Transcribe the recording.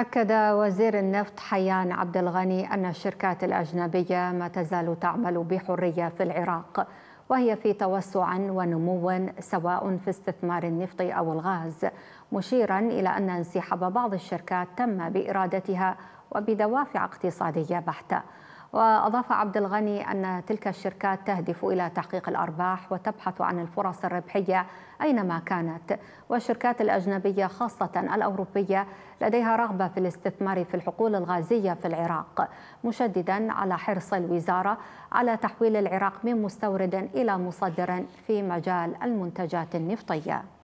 أكد وزير النفط حيان عبد الغني أن الشركات الأجنبية ما تزال تعمل بحرية في العراق وهي في توسع ونمو سواء في استثمار النفط أو الغاز مشيرا إلى أن انسحاب بعض الشركات تم بإرادتها وبدوافع اقتصادية بحتة وأضاف عبد الغني أن تلك الشركات تهدف إلى تحقيق الأرباح وتبحث عن الفرص الربحية أينما كانت والشركات الأجنبية خاصة الأوروبية لديها رغبة في الاستثمار في الحقول الغازية في العراق مشددا على حرص الوزارة على تحويل العراق من مستورد إلى مصدر في مجال المنتجات النفطية